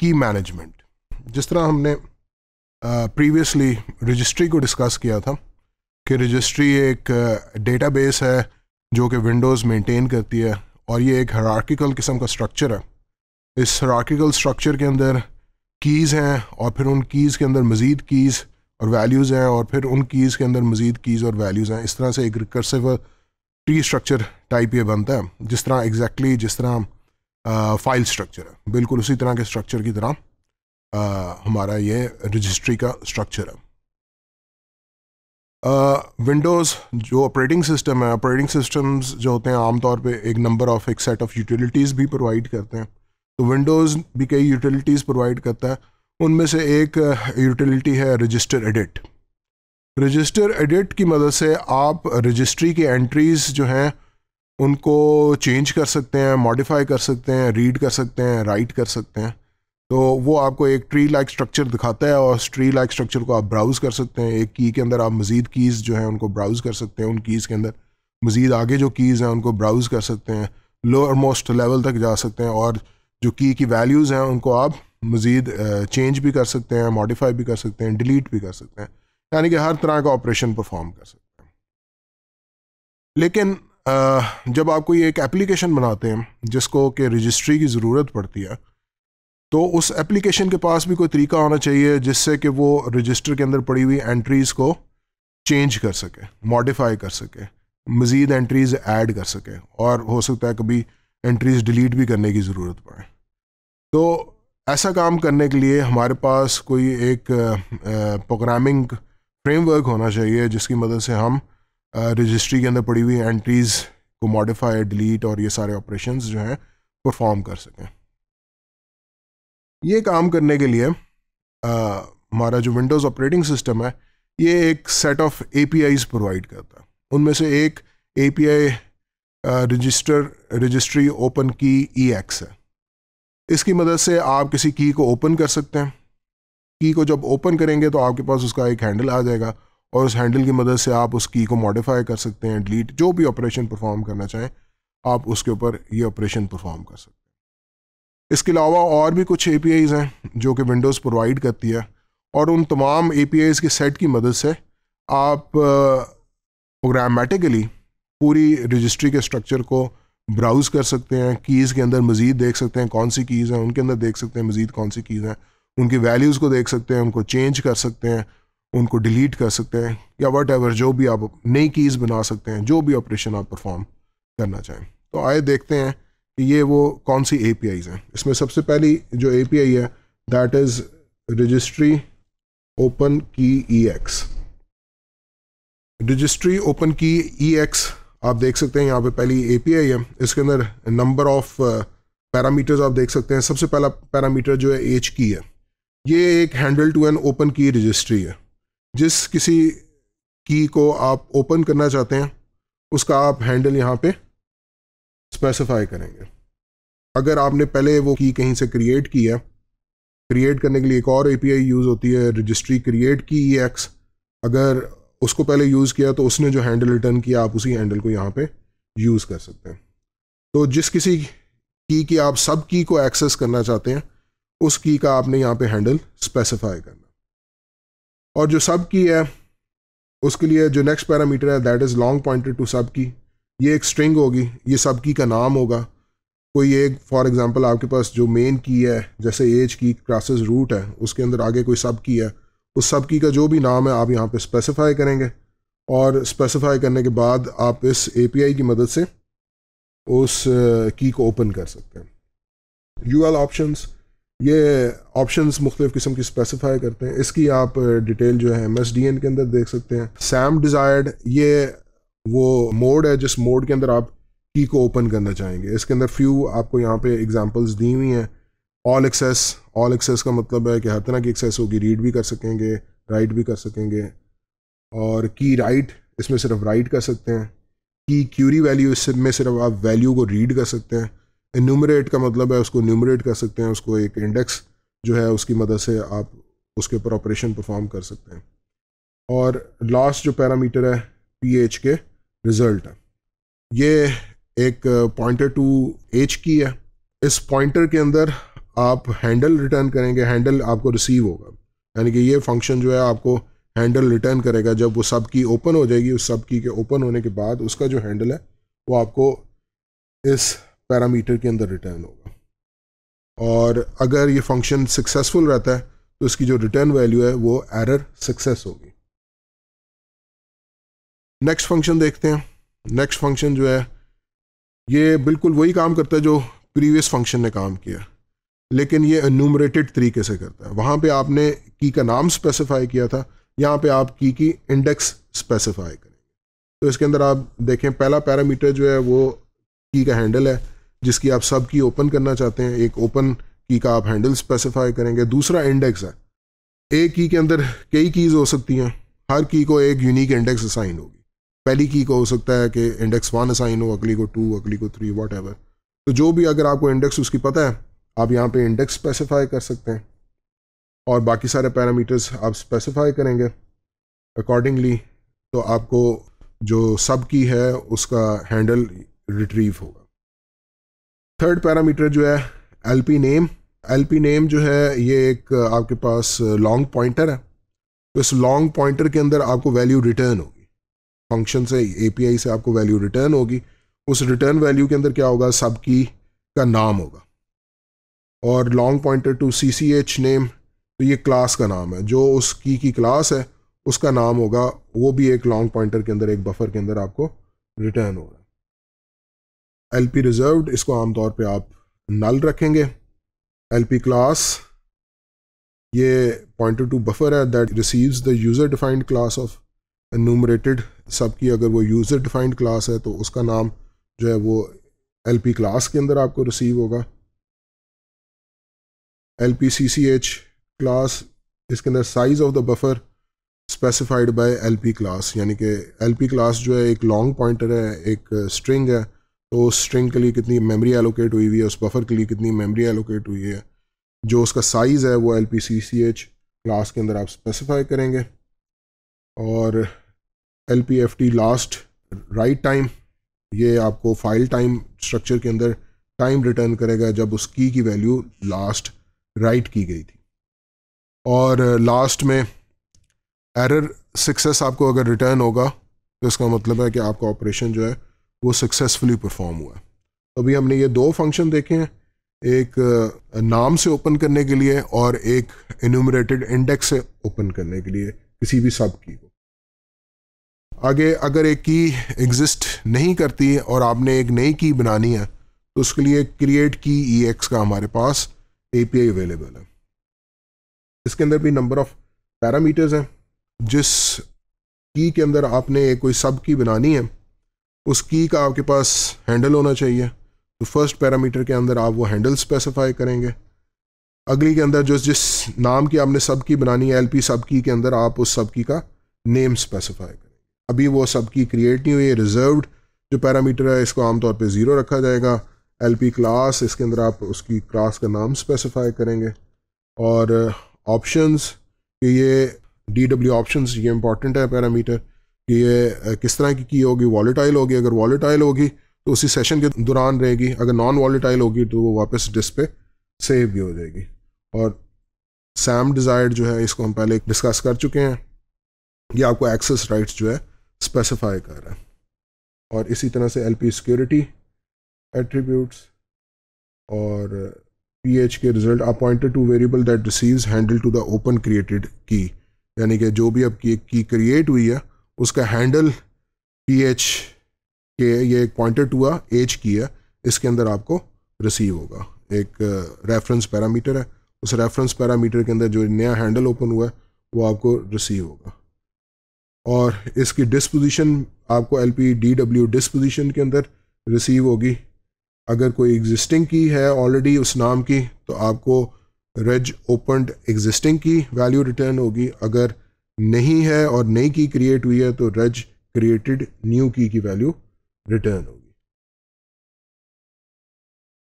की मैनेजमेंट जिस तरह हमने प्रीवियसली रजिस्ट्री को डिस्कस किया था कि रजिस्ट्री एक डेटाबेस है जो कि विंडोज़ मेंटेन करती है और ये एक हरार्किकल किस्म का स्ट्रक्चर है इस हरार्किकल स्ट्रक्चर के अंदर कीज़ हैं और फिर उन कीज़ के अंदर मज़ीद कीज़ और वैल्यूज़ हैं और फिर उन कीज़ के अंदर मज़ीद कीज़ और वैल्यूज़ हैं इस तरह से एक रिकर्सिव ट्री स्ट्रक्चर टाइप ये बनता है जिस तरह एग्जैक्टली exactly, जिस तरह हम फाइल स्ट्रक्चर है बिल्कुल उसी तरह के स्ट्रक्चर की तरह आ, हमारा ये रजिस्ट्री का स्ट्रक्चर है विंडोज़ जो ऑपरेटिंग सिस्टम है ऑपरेटिंग सिस्टम्स जो होते हैं आमतौर पे एक नंबर ऑफ एक सेट ऑफ यूटिलिटीज़ भी प्रोवाइड करते हैं तो विंडोज़ भी कई यूटिलिटीज़ प्रोवाइड करता है उनमें से एक यूटिलिटी है रजिस्टर एडिट रजिस्टर एडिट की मदद से आप रजिस्ट्री की एंट्रीज़ जो हैं उनको चेंज कर सकते हैं मॉडिफाई कर सकते हैं रीड कर सकते हैं राइट कर सकते हैं तो वो आपको एक ट्री लाइक स्ट्रक्चर दिखाता है और उस ट्री लाइक स्ट्रक्चर को आप ब्राउज़ कर सकते हैं एक की के अंदर आप मज़ीद कीज़ जो हैं उनको ब्राउज़ कर सकते हैं उन कीज़ के अंदर मज़ीद आगे जो कीज़ हैं उनको ब्राउज़ कर सकते हैं लोअर मोस्ट लेवल तक जा सकते हैं और जो की की वैल्यूज़ हैं उनको आप मज़ीद चेंज भी कर सकते हैं मॉडिफाई भी कर सकते हैं डिलीट भी कर सकते हैं यानी कि हर तरह का ऑपरेशन परफॉर्म कर सकते हैं लेकिन जब आप कोई एक एप्लीकेशन बनाते हैं जिसको कि रजिस्ट्री की ज़रूरत पड़ती है तो उस एप्लीकेशन के पास भी कोई तरीका होना चाहिए जिससे कि वो रजिस्टर के अंदर पड़ी हुई एंट्रीज़ को चेंज कर सके मॉडिफाई कर सके मज़ीद एंट्रीज़ ऐड कर सके और हो सकता है कभी एंट्रीज़ डिलीट भी करने की ज़रूरत पड़े तो ऐसा काम करने के लिए हमारे पास कोई एक प्रोग्रामिंग फ्रेमवर्क होना चाहिए जिसकी मदद से हम रजिस्ट्री के अंदर पड़ी हुई एंट्रीज़ को मॉडिफाई डिलीट और ये सारे ऑपरेशन जो हैं परफॉर्म कर सकें ये काम करने के लिए हमारा जो विंडोज़ ऑपरेटिंग सिस्टम है ये एक सेट ऑफ ए प्रोवाइड करता है उनमें से एक A P I register registry open key E x है इसकी मदद से आप किसी की को ओपन कर सकते हैं की को जब ओपन करेंगे तो आपके पास उसका एक हैंडल आ जाएगा और उस हैंडल की मदद से आप उस की को मॉडिफाई कर सकते हैं डिलीट जो भी ऑपरेशन परफॉर्म करना चाहें आप उसके ऊपर ये ऑपरेशन परफॉर्म कर सकते हैं इसके अलावा और भी कुछ ए हैं जो कि विंडोज़ प्रोवाइड करती है और उन तमाम ए के सेट की मदद से आप प्रोग्रामेटिकली पूरी रजिस्ट्री के स्ट्रक्चर को ब्राउज़ कर सकते हैं कीज़ के अंदर मज़ीद देख सकते हैं कौन सी कीज़ हैं उनके अंदर देख सकते हैं मज़ीद कौन सी कीज़ हैं उनकी वैल्यूज़ को देख सकते हैं उनको चेंज कर सकते हैं उनको डिलीट कर सकते हैं या वट एवर जो भी आप नई कीज़ बना सकते हैं जो भी ऑपरेशन आप परफॉर्म करना चाहें तो आए देखते हैं कि ये वो कौन सी ए हैं इसमें सबसे पहली जो ए है that is registry open key E x registry open key E x आप देख सकते हैं यहाँ पे पहली ए है इसके अंदर नंबर ऑफ पैरामीटर्स आप देख सकते हैं सबसे पहला पैरामीटर जो है एच की है ये एक handle to an open key registry है जिस किसी की को आप ओपन करना चाहते हैं उसका आप हैंडल यहाँ पे स्पेसिफाई करेंगे अगर आपने पहले वो की कहीं से क्रिएट की है क्रिएट करने के लिए एक और एपीआई यूज़ होती है रजिस्ट्री क्रिएट की ई एक्स अगर उसको पहले यूज़ किया तो उसने जो हैंडल रिटर्न किया आप उसी हैंडल को यहाँ पे यूज़ कर सकते हैं तो जिस किसी की की आप सब की को एक्सेस करना चाहते हैं उस की का आपने यहाँ पे हैंडल स्पेसिफाई करना और जो सब की है उसके लिए जो नेक्स्ट पैरामीटर है that is long pointed to sub key ये एक स्ट्रिंग होगी ये सब की का नाम होगा कोई एक फॉर एग्जांपल आपके पास जो मेन की है जैसे एज की क्लासेस रूट है उसके अंदर आगे कोई सब की है उस सब की का जो भी नाम है आप यहाँ पे स्पेसिफाई करेंगे और स्पेसिफाई करने के बाद आप इस एपीआई की मदद से उस की uh, को ओपन कर सकते हैं यू एल ऑप्शन ये ऑप्शंस मुख्तलिफ किस्म की स्पेसिफाई करते हैं इसकी आप डिटेल uh, जो है एम एस डी एन के अंदर देख सकते हैं सैम डिज़ायर्ड ये वो मोड है जिस मोड के अंदर आप की को ओपन करना चाहेंगे इसके अंदर फ्यू आपको यहाँ पे एग्जांपल्स दी हुई हैं ऑल एक्सेस ऑल एक्सेस का मतलब है कि हर तरह की एक्सेस होगी रीड भी कर सकेंगे राइट भी कर सकेंगे और की राइट इसमें सिर्फ राइट कर सकते हैं की क्यूरी वैल्यू इसमें सिर्फ आप वैल्यू को रीड कर सकते हैं इन्यूमरेट का मतलब है उसको न्यूमरेट कर सकते हैं उसको एक इंडेक्स जो है उसकी मदद से आप उसके ऊपर ऑपरेशन परफॉर्म कर सकते हैं और लास्ट जो पैरामीटर है एच के रिज़ल्ट है ये एक पॉइंटर टू एच की है इस पॉइंटर के अंदर आप हैंडल रिटर्न करेंगे हैंडल आपको रिसीव होगा यानी कि ये फंक्शन जो है आपको हैंडल रिटर्न करेगा जब वो सब की ओपन हो जाएगी उस सब की के ओपन होने के बाद उसका जो हैंडल है वो आपको इस पैरामीटर के अंदर रिटर्न होगा और अगर ये फंक्शन सक्सेसफुल रहता है तो इसकी जो रिटर्न वैल्यू है वो एरर सक्सेस होगी नेक्स्ट फंक्शन देखते हैं नेक्स्ट फंक्शन जो है ये बिल्कुल वही काम करता है जो प्रीवियस फंक्शन ने काम किया लेकिन ये एनूमरेटेड तरीके से करता है वहाँ पे आपने की का नाम स्पेसिफाई किया था यहाँ पे आप की की इंडेक्स स्पेसिफाई करेंगे तो इसके अंदर आप देखें पहला पैरामीटर जो है वो की का हैंडल है जिसकी आप सब की ओपन करना चाहते हैं एक ओपन की का आप हैंडल स्पेसिफाई करेंगे दूसरा इंडेक्स है एक की के अंदर कई कीज़ हो सकती हैं हर की को एक यूनिक इंडेक्स असाइन होगी पहली की को हो सकता है कि इंडेक्स वन असाइन हो अगली को टू अगली को थ्री वाट तो जो भी अगर आपको इंडेक्स उसकी पता है आप यहाँ पे इंडेक्स स्पेसिफाई कर सकते हैं और बाकी सारे पैरामीटर्स आप स्पेसिफाई करेंगे अकॉर्डिंगली तो आपको जो सब की है उसका हैंडल रिट्रीव होगा थर्ड पैरामीटर जो है L P name L P name जो है ये एक आपके पास लॉन्ग पॉइंटर है तो इस लॉन्ग पॉइंटर के अंदर आपको वैल्यू रिटर्न होगी फंक्शन से आई से आपको वैल्यू रिटर्न होगी उस रिटर्न वैल्यू के अंदर क्या होगा सब की का नाम होगा और long pointer to C C H name तो ये क्लास का नाम है जो उस की की क्लास है उसका नाम होगा वो भी एक लॉन्ग पॉइंटर के अंदर एक बफर के अंदर आपको रिटर्न होगा एल पी रिजर्व इसको आमतौर पर आप नल रखेंगे एल पी क्लास ये पॉइंट टू बफर है that receives the user defined class of enumerated sub key अगर वो यूज़र डिफाइंड क्लास है तो उसका नाम जो है वो एल पी क्लास के अंदर आपको रिसीव होगा L P C C H class इसके अंदर size of the buffer specified by L P class यानी कि एल पी क्लास जो है एक लॉन्ग पॉइंटर है एक स्ट्रिंग है तो उस स्ट्रिंग के लिए कितनी मेमोरी एलोकेट हुई हुई है उस बफर के लिए कितनी मेमोरी एलोकेट हुई है जो उसका साइज़ है वो L P C C H class के अंदर आप स्पेसिफाई करेंगे और L P F T last write time ये आपको फाइल टाइम स्ट्रक्चर के अंदर टाइम रिटर्न करेगा जब उस की की वैल्यू लास्ट राइट की गई थी और लास्ट में एरर सक्सेस आपको अगर रिटर्न होगा तो इसका मतलब है कि आपका ऑपरेशन जो है वो सक्सेसफुली परफॉर्म हुआ तो अभी हमने ये दो फंक्शन देखे हैं एक नाम से ओपन करने के लिए और एक इनमरेटेड इंडेक्स से ओपन करने के लिए किसी भी सब की को आगे अगर एक की एग्जिस्ट नहीं करती और आपने एक नई की बनानी है तो उसके लिए क्रिएट की ई एक्स का हमारे पास एपीआई अवेलेबल है इसके अंदर भी नंबर ऑफ पैरामीटर्स हैं जिस की के अंदर आपने कोई सब की बनानी है उस की का आपके पास हैंडल होना चाहिए तो फर्स्ट पैरामीटर के अंदर आप वो हैंडल स्पेसिफाई करेंगे अगली के अंदर जो जिस नाम की आपने सब की बनानी है एल पी सब की के अंदर आप उस सब की का नेम स्पेसिफाई करेंगे अभी वो सब की क्रिएट नहीं हुई है रिजर्व्ड जो पैरामीटर है इसको आमतौर पे ज़ीरो रखा जाएगा एल पी क्लास इसके अंदर आप उसकी क्लास का नाम स्पेसिफाई करेंगे और ऑप्शंस ये डी डब्ल्यू ऑप्शन ये इंपॉर्टेंट है पैरामीटर कि ये किस तरह की की होगी वॉलेटाइल होगी अगर वॉलेटाइल होगी तो उसी सेशन के दौरान रहेगी अगर नॉन वॉलेटाइल होगी तो वो वापस डिस्क पे सेव भी हो जाएगी और सैम डिज़ायर्ड जो है इसको हम पहले डिस्कस कर चुके हैं ये आपको एक्सेस राइट्स जो है स्पेसिफाई कर रहा है और इसी तरह से एल पी सिक्योरिटी एट्रीब्यूट्स और P H K result appointed to variable that receives handle to the open created key यानी कि जो भी आपकी एक की क्रिएट हुई है उसका हैंडल पी एच के ये एक पॉइंटेड हुआ एच की है इसके अंदर आपको रिसीव होगा एक रेफरेंस पैरामीटर है उस रेफरेंस पैरामीटर के अंदर जो नया हैंडल ओपन हुआ है वो आपको रिसीव होगा और इसकी डिस्पोजिशन आपको L P D W disposition के अंदर रिसीव होगी अगर कोई एग्जिस्टिंग की है ऑलरेडी उस नाम की तो आपको reg open existing key value return होगी अगर नहीं है और नई की क्रिएट हुई है तो रज क्रिएटेड न्यू की की वैल्यू रिटर्न होगी